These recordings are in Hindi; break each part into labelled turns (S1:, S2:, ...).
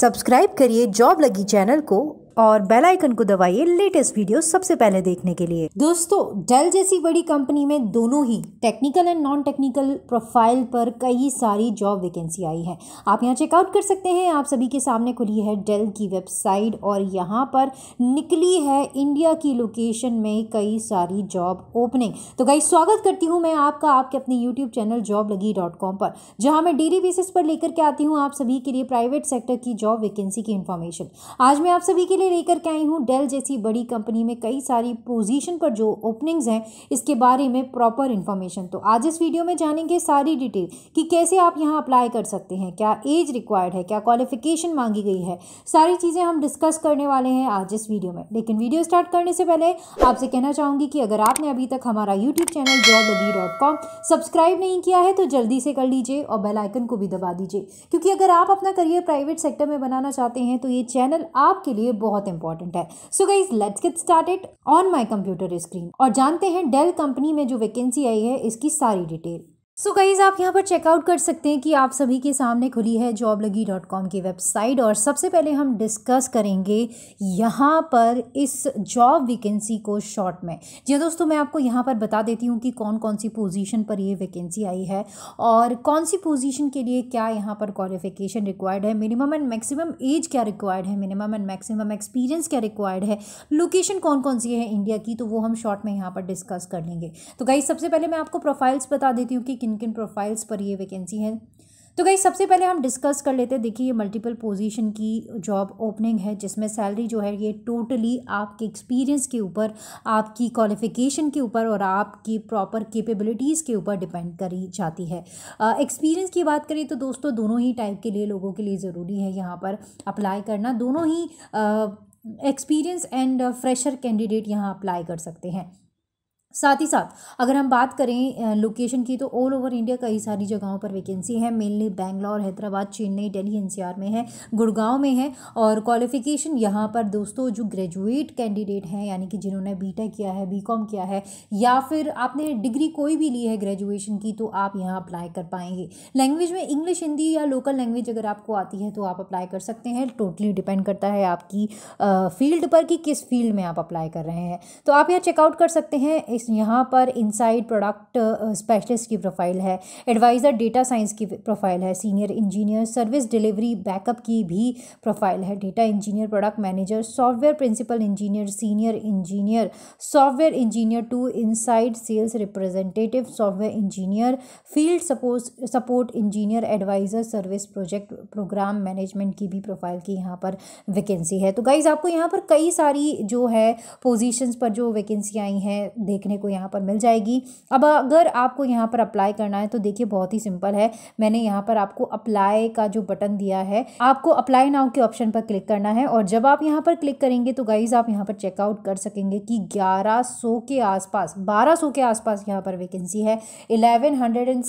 S1: सब्सक्राइब करिए जॉब लगी चैनल को और बेल आइकन को दबाइए लेटेस्ट वीडियो सबसे पहले देखने के लिए दोस्तों डेल जैसी बड़ी कंपनी में दोनों ही technical and non technical profile पर कई सारी जॉब वैकेंसी आई है आप यहाँ चेकआउट कर सकते हैं आप सभी के सामने खुली है डेल की वेबसाइट और यहाँ पर निकली है इंडिया की लोकेशन में कई सारी जॉब ओपनिंग तो गाइस स्वागत करती हूँ मैं आपका आपके अपने यूट्यूब चैनल जॉब लगी डॉट कॉम पर जहाँ मैं डेली बेसिस पर लेकर के आती हूँ आप सभी के लिए प्राइवेट सेक्टर की जॉब वैकेंसी की इन्फॉर्मेशन आज मैं आप सभी के लिए लेकर के आई हूँ डेल जैसी बड़ी कंपनी में कई सारी पोजीशन पर जो ओपनिंग्स हैं इसके बारे में प्रॉपर इन्फॉर्मेशन तो आज इस वीडियो में जानेंगे सारी डिटेल कि कैसे आप यहाँ अप्लाई कर सकते हैं क्या एज रिक्वायर्ड है क्या क्वालिफिकेशन मांगी गई है सारी चीज़ें हम डिस्कस करने वाले हैं आज इस वीडियो में लेकिन वीडियो स्टार्ट करने से पहले आपसे कहना चाहूँगी कि अगर आपने अभी तक हमारा यूट्यूब चैनल जॉब सब्सक्राइब नहीं किया है तो जल्दी से कर लीजिए और बेलाइकन को भी दबा दीजिए क्योंकि अगर आप अपना करियर प्राइवेट सेक्टर में बनाना चाहते हैं तो ये चैनल आपके लिए बहुत बहुत इंपॉर्टेंट है so guys let's get started on my computer screen और जानते हैं डेल कंपनी में जो वैकेंसी आई है इसकी सारी डिटेल सो so गाइज आप यहाँ पर चेकआउट कर सकते हैं कि आप सभी के सामने खुली है जॉब लगी डॉट कॉम की वेबसाइट और सबसे पहले हम डिस्कस करेंगे यहाँ पर इस जॉब वैकेंसी को शॉर्ट में जी हाँ दोस्तों मैं आपको यहाँ पर बता देती हूँ कि कौन कौन सी पोजीशन पर ये वैकेंसी आई है और कौन सी पोजीशन के लिए क्या यहाँ पर क्वालिफिकेशन रिक्वायर्ड है मिनिमम एंड मैक्सिमम एज क्या रिक्वायर्ड है मिनिमम एंड मैक्सिमम एक्सपीरियंस क्या रिक्वायर्ड है लोकेशन कौन कौन सी है इंडिया की तो वो हम शॉर्ट में यहाँ पर डिस्कस कर लेंगे तो गाइज सबसे पहले मैं आपको प्रोफाइल्स बता देती हूँ कि किन किन प्रोफाइल्स पर ये वैकेंसी है तो गई सबसे पहले हम डिस्कस कर लेते हैं देखिए ये मल्टीपल पोजीशन की जॉब ओपनिंग है जिसमें सैलरी जो है ये टोटली आपके एक्सपीरियंस के ऊपर आपकी क्वालिफिकेशन के ऊपर और आपकी प्रॉपर कैपेबिलिटीज़ के ऊपर डिपेंड करी जाती है एक्सपीरियंस की बात करें तो दोस्तों दोनों ही टाइप के लिए लोगों के लिए ज़रूरी है यहाँ पर अप्लाई करना दोनों ही एक्सपीरियंस एंड फ्रेशर कैंडिडेट यहाँ अप्लाई कर सकते हैं साथ ही साथ अगर हम बात करें लोकेशन की तो ऑल ओवर इंडिया कई सारी जगहों पर वैकेंसी है मेनली बैंगलोर हैदराबाद चेन्नई दिल्ली एनसीआर में है गुड़गांव में है और क्वालिफिकेशन यहाँ पर दोस्तों जो ग्रेजुएट कैंडिडेट हैं यानी कि जिन्होंने बीटेक किया है बीकॉम किया है या फिर आपने डिग्री कोई भी ली है ग्रेजुएशन की तो आप यहाँ अप्लाई कर पाएंगे लैंग्वेज में इंग्लिश हिंदी या लोकल लैंग्वेज अगर आपको आती है तो आप अप्लाई कर सकते हैं टोटली डिपेंड करता है आपकी फील्ड पर कि किस फील्ड में आप अप्लाई कर रहे हैं तो आप यहाँ चेकआउट कर सकते हैं इस यहाँ पर इनसाइड प्रोडक्ट स्पेशलिस्ट की प्रोफाइल है एडवाइज़र डेटा साइंस की प्रोफाइल है senior engineer service delivery backup की भी प्रोफाइल है data engineer product manager software principal engineer senior engineer software engineer two inside sales representative software engineer field support support engineer advisor service project program management की भी प्रोफाइल की यहाँ पर वैकेंसी है तो गाइज़ आपको यहाँ पर कई सारी जो है पोजीशंस पर जो वैकेंसी आई हैं देखने देखने को यहाँ पर मिल जाएगी अब अगर आपको यहाँ पर अप्लाई करना है तो देखिए बहुत ही सिंपल है मैंने यहाँ पर आपको अप्लाई का जो बटन दिया है आपको अप्लाई नाउ के ऑप्शन पर क्लिक करना है और जब आप यहाँ पर क्लिक करेंगे तो गाइज आप यहाँ पर चेकआउट कर सकेंगे कि ग्यारह के आसपास बारह के आसपास यहाँ पर वैकेंसी है इलेवन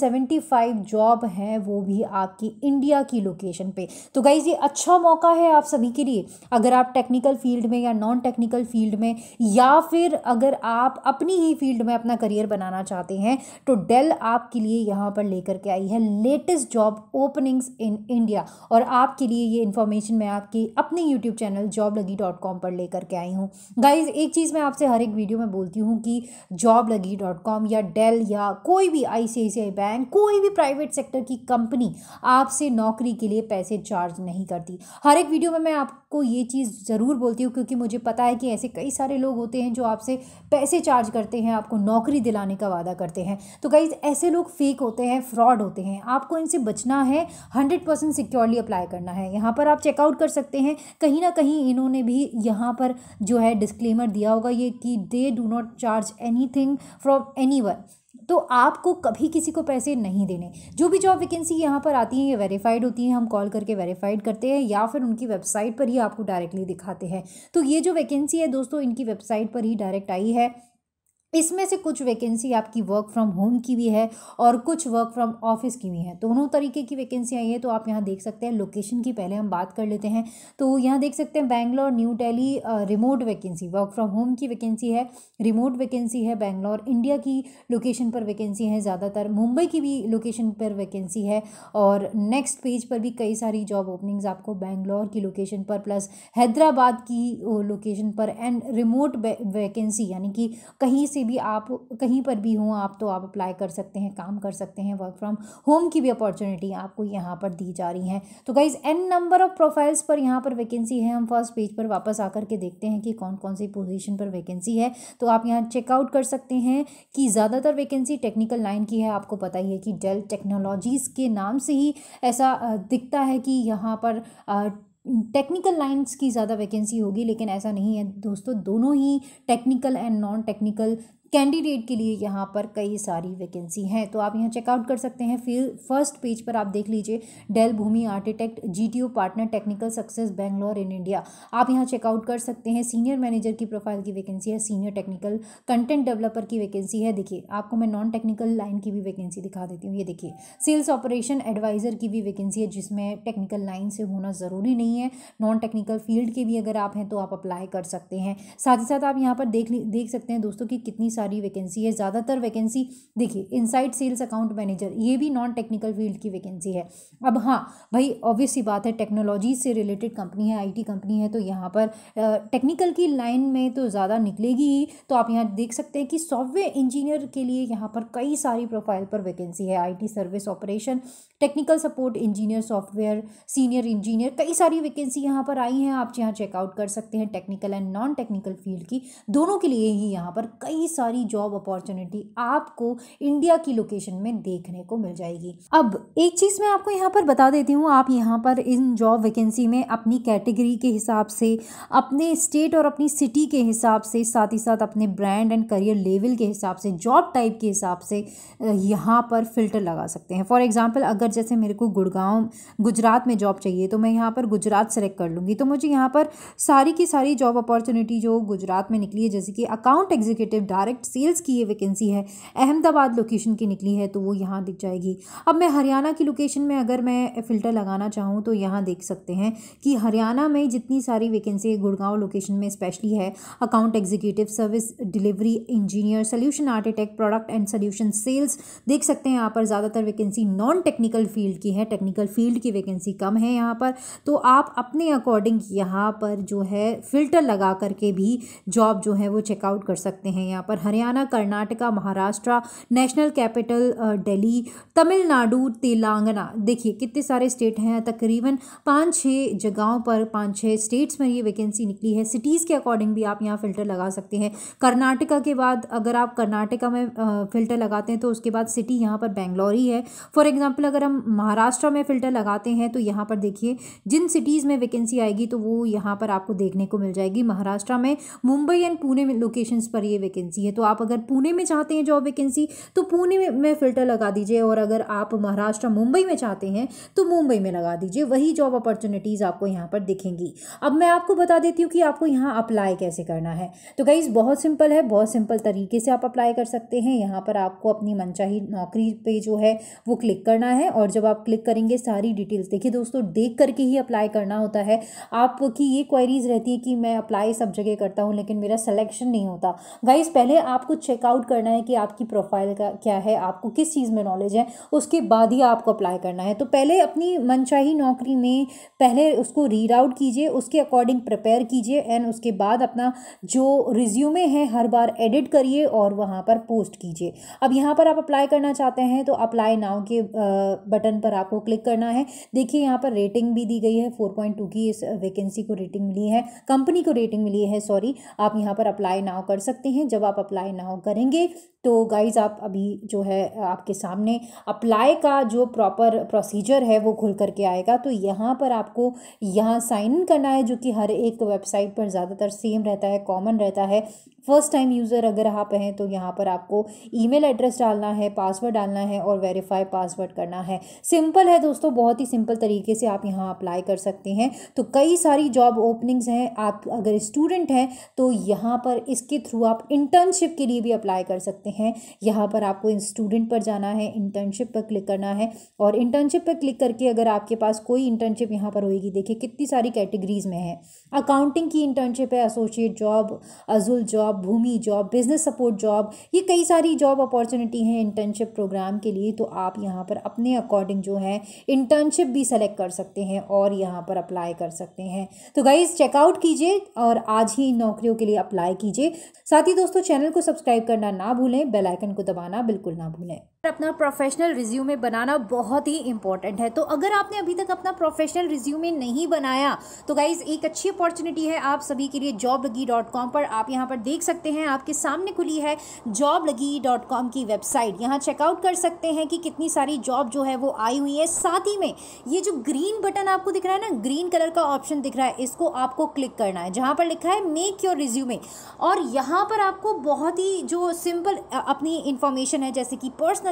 S1: जॉब है वो भी आपकी इंडिया की लोकेशन पे तो गाइज ये अच्छा मौका है आप सभी के लिए अगर आप टेक्निकल फील्ड में या नॉन टेक्निकल फील्ड में या फिर अगर आप अपनी ही ही फील्ड में अपना करियर बनाना चाहते हैं तो डेल आपके लिए यहाँ पर लेकर के आई है latest job openings in India और आपके लिए ये इन्फॉर्मेशन मैं आपके अपने यूट्यूब चैनल जॉब लगी डॉट कॉम पर लेकर के आई हूँ गाइज एक चीज़ मैं आपसे हर एक वीडियो में बोलती हूँ कि जॉब लगी डॉट कॉम या डेल या कोई भी आई सी आई सी आई बैंक कोई भी प्राइवेट सेक्टर की कंपनी आपसे नौकरी के लिए पैसे चार्ज नहीं करती हर एक वीडियो में मैं आप आपको ये चीज़ ज़रूर बोलती हूँ क्योंकि मुझे पता है कि ऐसे कई सारे लोग होते हैं जो आपसे पैसे चार्ज करते हैं आपको नौकरी दिलाने का वादा करते हैं तो कई ऐसे लोग फेक होते हैं फ्रॉड होते हैं आपको इनसे बचना है हंड्रेड परसेंट सिक्योरली अप्लाई करना है यहाँ पर आप चेकआउट कर सकते हैं कहीं ना कहीं इन्होंने भी यहाँ पर जो है डिस्क्लेमर दिया होगा ये कि they do not charge anything from anyone तो आपको कभी किसी को पैसे नहीं देने जो भी जॉब वैकेंसी यहाँ पर आती है ये वेरीफाइड होती हैं हम कॉल करके वेरीफाइड करते हैं या फिर उनकी वेबसाइट पर ही आपको डायरेक्टली दिखाते हैं तो ये जो वैकेंसी है दोस्तों इनकी वेबसाइट पर ही डायरेक्ट आई है इसमें से कुछ वैकेंसी आपकी वर्क फ्रॉम होम की भी है और कुछ वर्क फ्रॉम ऑफिस की भी है दोनों तरीके की वैकेंसी आई है तो आप यहाँ देख सकते हैं लोकेशन की पहले हम बात कर लेते हैं तो यहाँ देख सकते हैं Bangalore new Delhi remote vacancy work from home की वैकेंसी है रिमोट वैकेंसी है बैंगलोर इंडिया की लोकेशन पर वैकेंसी है ज़्यादातर मुंबई की भी लोकेशन पर वैकेंसी है और नेक्स्ट पेज पर भी कई सारी जॉब ओपनिंग्स आपको बैंगलोर की लोकेशन पर प्लस हैदराबाद की लोकेशन पर एंड रिमोट वैकेंसी यानी कि कहीं से भी आप कहीं पर भी हों आप तो आप अप्लाई कर सकते हैं काम कर सकते हैं वर्क फ्रॉम होम की भी अपॉर्चुनिटी आपको यहाँ पर दी जा रही हैं तो guys n number of profiles पर यहाँ पर वैकेंसी है हम फर्स्ट पेज पर वापस आकर के देखते हैं कि कौन कौन सी पोजिशन पर वैकेंसी है तो आप यहाँ चेकआउट कर सकते हैं कि ज़्यादातर वैकेंसी टेक्निकल लाइन की है आपको पता ही है कि डेल टेक्नोलॉजीज़ के नाम से ही ऐसा दिखता है कि यहाँ पर टेक्निकल लाइंस की ज़्यादा वैकेंसी होगी लेकिन ऐसा नहीं है दोस्तों दोनों ही technical and non technical candidate के लिए यहाँ पर कई सारी वैकेंसी हैं तो आप यहाँ चेकआउट कर सकते हैं फिर फर्स्ट पेज पर आप देख लीजिए डेल भूमि आर्किटेक्ट जी partner technical success Bangalore in India आप यहाँ चेकआउट कर सकते हैं सीनियर मैनेजर की प्रोफाइल की वैकेंसी है सीनियर टेक्निकल कंटेंट डेवलपर की वैकेंसी है देखिए आपको मैं नॉन टेक्निकल लाइन की भी वैकेंसी दिखा देती हूँ ये देखिए सेल्स ऑपरेशन एडवाइज़र की भी वैकेंसी है जिसमें टेक्निकल लाइन से होना ज़रूरी नहीं है नॉन टेक्निकल फील्ड के भी अगर आप हैं तो आप अप्लाई कर सकते हैं साथ ही साथ आप यहाँ पर देख देख सकते हैं दोस्तों की कितनी सारी सारी वैकेंसी है ज़्यादातर वैकेंसी देखिए इनसाइड सेल्स अकाउंट मैनेजर ये भी नॉन टेक्निकल फील्ड की वैकेंसी है अब हाँ भाई ऑब्वियस सी बात है टेक्नोलॉजी से रिलेटेड कंपनी है आईटी कंपनी है तो यहाँ पर टेक्निकल की लाइन में तो ज़्यादा निकलेगी ही तो आप यहाँ देख सकते हैं कि सॉफ्टवेयर इंजीनियर के लिए यहाँ पर कई सारी प्रोफाइल पर वैकेंसी है I service operation technical support engineer software senior engineer कई सारी वैकेंसी यहाँ पर आई हैं आप यहाँ चेकआउट कर सकते हैं technical and non technical field की दोनों के लिए ही यहाँ पर कई सारी सारी जॉब अपॉर्चुनिटी आपको इंडिया की लोकेशन में देखने को मिल जाएगी अब एक चीज़ मैं आपको यहाँ पर बता देती हूँ आप यहाँ पर इन जॉब वैकेंसी में अपनी कैटेगरी के हिसाब से अपने स्टेट और अपनी सिटी के हिसाब से साथ ही साथ अपने ब्रांड एंड करियर लेवल के हिसाब से जॉब टाइप के हिसाब से यहाँ पर फ़िल्टर लगा सकते हैं फॉर एग्ज़ाम्पल अगर जैसे मेरे को गुड़गांव गुजरात में जॉब चाहिए तो मैं यहाँ पर गुजरात सेलेक्ट कर लूँगी तो मुझे यहाँ पर सारी की सारी जॉब अपॉर्चुनिटी जो गुजरात में निकली है जैसे कि account executive direct direct sales की ये वैकेंसी है अहमदाबाद लोकेशन की निकली है तो वो यहाँ दिख जाएगी अब मैं हरियाणा की लोकेशन में अगर मैं फ़िल्टर लगाना चाहूँ तो यहाँ देख सकते हैं कि हरियाणा में जितनी सारी वैकेंसी गुड़गांव लोकेशन में स्पेशली है account executive service delivery engineer solution architect product and solution sales देख सकते हैं यहाँ पर ज़्यादातर वैकेंसी नॉन टेक्निकल फील्ड की है टेक्निकल फील्ड की वैकेंसी कम है यहाँ पर तो आप अपने अकॉर्डिंग यहाँ पर जो है फ़िल्टर लगा करके भी जॉब जो है वो चेकआउट कर सकते हैं यहाँ पर हरियाणा कर्नाटका महाराष्ट्र नेशनल कैपिटल दिल्ली तमिलनाडु तेलंगाना देखिए कितने सारे स्टेट हैं तकरीबन पाँच छः जगहों पर पाँच छः स्टेट्स में ये वैकेंसी निकली है सिटीज़ के अकॉर्डिंग भी आप यहाँ फ़िल्टर लगा सकते हैं कर्नाटका के बाद अगर आप कर्नाटका में फ़िल्टर लगाते हैं तो उसके बाद सिटी यहाँ पर बेंगलोर ही है फॉर एग्ज़ाम्पल अगर हम महाराष्ट्र में फ़िल्टर लगाते हैं तो यहाँ पर देखिए जिन सिटीज़ में वैकेंसी आएगी तो वो यहाँ पर आपको देखने को मिल जाएगी महाराष्ट्र में मुंबई एंड पुणे में लोकेशंस पर ये वैकेंसी है तो आप अगर पुणे में चाहते हैं जॉब वैकेंसी तो पुणे में, में फ़िल्टर लगा दीजिए और अगर आप महाराष्ट्र मुंबई में चाहते हैं तो मुंबई में लगा दीजिए वही जॉब अपॉर्चुनिटीज़ आपको यहाँ पर दिखेंगी अब मैं आपको बता देती हूँ कि आपको यहाँ अप्लाई कैसे करना है तो गाइज़ बहुत सिंपल है बहुत सिंपल तरीके से आप अप्लाई कर सकते हैं यहाँ पर आपको अपनी मनचाही नौकरी पे जो है वो क्लिक करना है और जब आप क्लिक करेंगे सारी डिटेल्स देखिए दोस्तों देख करके ही अप्लाई करना होता है आपकी ये क्वेरीज रहती है कि मैं अप्लाई सब जगह करता हूँ लेकिन मेरा सिलेक्शन नहीं होता गाइज पहले आपको चेकआउट करना है कि आपकी प्रोफाइल का क्या है आपको किस चीज़ में नॉलेज है उसके बाद ही आपको अप्लाई करना है तो पहले अपनी मनचाही नौकरी में पहले उसको रीड आउट कीजिए उसके अकॉर्डिंग प्रिपेयर कीजिए एंड उसके बाद अपना जो रिज्यूमे है हर बार एडिट करिए और वहाँ पर पोस्ट कीजिए अब यहाँ पर आप अप्लाई करना चाहते हैं तो अप्लाई नाउ के बटन पर आपको क्लिक करना है देखिए यहाँ पर रेटिंग भी दी गई है फोर पॉइंट टू की इस वैकेंसी को रेटिंग मिली है कंपनी को रेटिंग मिली है सॉरी आप यहाँ पर अप्लाई नाउ कर सकते हैं जब आप अप्लाई नाउ करेंगे तो गाइज़ आप अभी जो है आपके सामने अप्लाई का जो प्रॉपर प्रोसीजर है वो खुल करके आएगा तो यहाँ पर आपको यहाँ साइन इन करना है जो कि हर एक वेबसाइट पर ज़्यादातर सेम रहता है कॉमन रहता है फर्स्ट टाइम यूज़र अगर आप हैं तो यहाँ पर आपको ईमेल एड्रेस डालना है पासवर्ड डालना है और वेरीफाई पासवर्ड करना है सिंपल है दोस्तों बहुत ही सिंपल तरीके से आप यहाँ अप्लाई कर सकते हैं तो कई सारी जॉब ओपनिंग्स हैं आप अगर स्टूडेंट हैं तो यहाँ पर इसके थ्रू आप इंटर्नशिप के लिए भी अप्लाई कर सकते हैं हैं यहाँ पर आपको स्टूडेंट पर जाना है इंटर्नशिप पर क्लिक करना है और इंटर्नशिप पर क्लिक करके अगर आपके पास कोई इंटर्नशिप यहाँ पर होगी देखिए कितनी सारी कैटेगरीज में है अकाउंटिंग की इंटर्नशिप है associate job Azure job Boomi job business support job ये कई सारी जॉब अपॉर्चुनिटी हैं इंटर्नशिप प्रोग्राम के लिए तो आप यहाँ पर अपने अकॉर्डिंग जो है इंटर्नशिप भी सेलेक्ट कर सकते हैं और यहाँ पर अप्लाई कर सकते हैं तो गाइज़ चेकआउट कीजिए और आज ही इन नौकरियों के लिए अप्लाई कीजिए साथ ही दोस्तों चैनल को सब्सक्राइब करना ना भूलें बेल आइकन को दबाना बिल्कुल ना भूलें अपना प्रोफेशनल रिज्यूमे बनाना बहुत ही इंपॉर्टेंट है तो अगर आपने अभी तक अपना प्रोफेशनल रिज्यूमे नहीं बनाया तो गाइज़ एक अच्छी अपॉर्चुनिटी है आप सभी के लिए जॉब लगी डॉट कॉम पर आप यहाँ पर देख सकते हैं आपके सामने खुली है जॉब लगी डॉट कॉम की वेबसाइट यहाँ चेकआउट कर सकते हैं कि कितनी सारी जॉब जो है वो आई हुई है साथ ही में ये जो ग्रीन बटन आपको दिख रहा है ना ग्रीन कलर का ऑप्शन दिख रहा है इसको आपको क्लिक करना है जहाँ पर लिखा है मेक योर रिज्यूमे और यहाँ पर आपको बहुत ही जो सिंपल अपनी इंफॉर्मेशन है जैसे कि पर्सनल